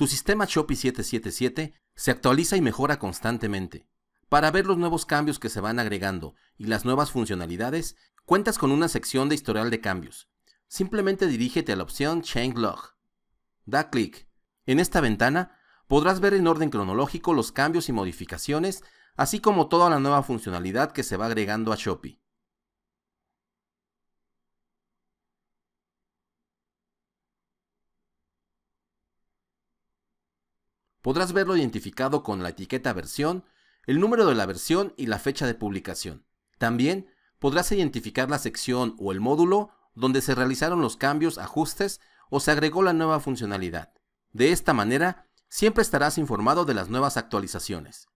Tu sistema Shopee 777 se actualiza y mejora constantemente. Para ver los nuevos cambios que se van agregando y las nuevas funcionalidades, cuentas con una sección de historial de cambios. Simplemente dirígete a la opción Change Log. Da clic. En esta ventana podrás ver en orden cronológico los cambios y modificaciones, así como toda la nueva funcionalidad que se va agregando a Shopee. Podrás verlo identificado con la etiqueta versión, el número de la versión y la fecha de publicación. También podrás identificar la sección o el módulo donde se realizaron los cambios, ajustes o se agregó la nueva funcionalidad. De esta manera, siempre estarás informado de las nuevas actualizaciones.